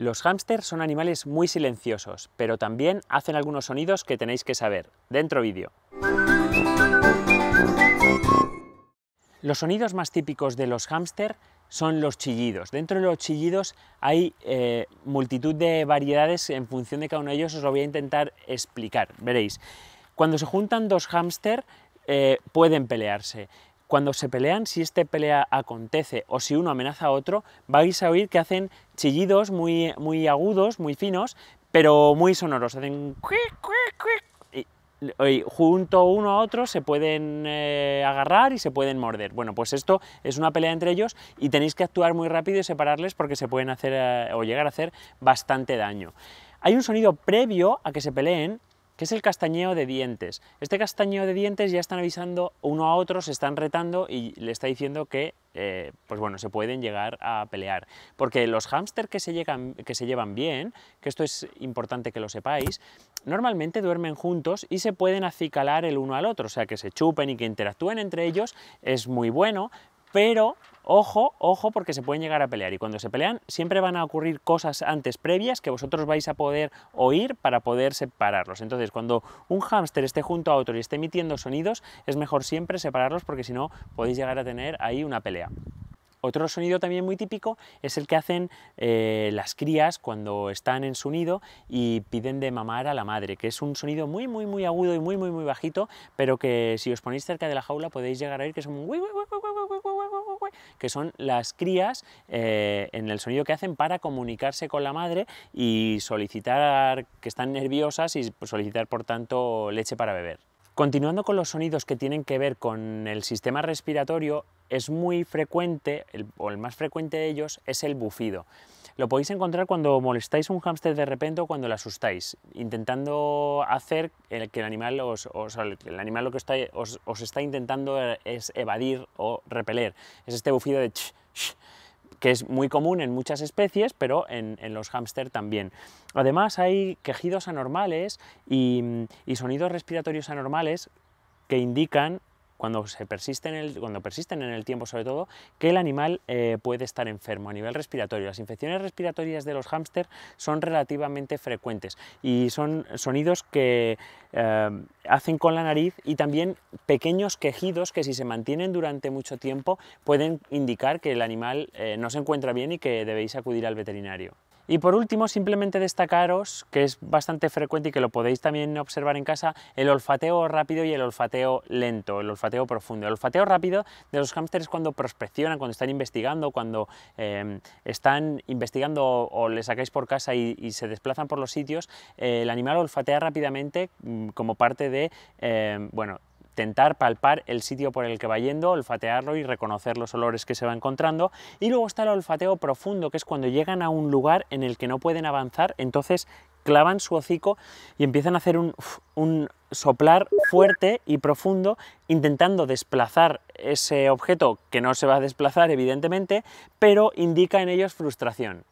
Los hámsters son animales muy silenciosos, pero también hacen algunos sonidos que tenéis que saber. Dentro vídeo. Los sonidos más típicos de los hámster son los chillidos. Dentro de los chillidos hay eh, multitud de variedades, en función de cada uno de ellos os lo voy a intentar explicar, veréis. Cuando se juntan dos hámster eh, pueden pelearse cuando se pelean, si este pelea acontece o si uno amenaza a otro, vais a oír que hacen chillidos muy, muy agudos, muy finos, pero muy sonoros. Hacen y junto uno a otro se pueden eh, agarrar y se pueden morder. Bueno, pues esto es una pelea entre ellos y tenéis que actuar muy rápido y separarles porque se pueden hacer eh, o llegar a hacer bastante daño. Hay un sonido previo a que se peleen que es el castañeo de dientes. Este castañeo de dientes ya están avisando uno a otro, se están retando y le está diciendo que eh, pues bueno, se pueden llegar a pelear. Porque los hámster que se, que se llevan bien, que esto es importante que lo sepáis, normalmente duermen juntos y se pueden acicalar el uno al otro, o sea, que se chupen y que interactúen entre ellos es muy bueno, pero ojo, ojo, porque se pueden llegar a pelear y cuando se pelean siempre van a ocurrir cosas antes previas que vosotros vais a poder oír para poder separarlos. Entonces, cuando un hámster esté junto a otro y esté emitiendo sonidos, es mejor siempre separarlos porque si no podéis llegar a tener ahí una pelea. Otro sonido también muy típico es el que hacen las crías cuando están en su nido y piden de mamar a la madre, que es un sonido muy, muy, muy agudo y muy, muy, muy bajito, pero que si os ponéis cerca de la jaula podéis llegar a oír que son que son las crías en el sonido que hacen para comunicarse con la madre y solicitar que están nerviosas y solicitar por tanto leche para beber. Continuando con los sonidos que tienen que ver con el sistema respiratorio, es muy frecuente, el, o el más frecuente de ellos, es el bufido. Lo podéis encontrar cuando molestáis un hámster de repente o cuando lo asustáis, intentando hacer que el animal, os, el animal lo que está, os, está intentando eh, es evadir o repeler. Es este bufido de que es muy común en muchas especies, pero en, los hámster también. Además hay quejidos anormales y sonidos respiratorios anormales que indican cuando, persisten en el, cuando persisten en el tiempo sobre todo, que el animal eh, puede estar enfermo a nivel respiratorio. Las infecciones respiratorias de los hámster son relativamente frecuentes y son sonidos que eh, hacen con la nariz y también pequeños quejidos que si se mantienen durante mucho tiempo pueden indicar que el animal eh, no se encuentra bien y que debéis acudir al veterinario. Y por último, simplemente destacaros, que es bastante frecuente y que lo podéis también observar en casa, el olfateo rápido y el olfateo lento, el olfateo profundo. El olfateo rápido de los hámsters cuando prospeccionan, cuando están investigando, cuando em, están investigando o, le sacáis por casa y, se desplazan por los sitios, eh, el animal olfatea rápidamente mm, como parte de, em, bueno, Intentar palpar el sitio por el que va yendo, olfatearlo y reconocer los olores que se va encontrando. Y luego está el olfateo profundo, que es cuando llegan a un lugar en el que no pueden avanzar, entonces clavan su hocico y empiezan a hacer un, soplar fuerte y profundo, intentando desplazar ese objeto que no se va a desplazar, evidentemente, pero indica en ellos frustración.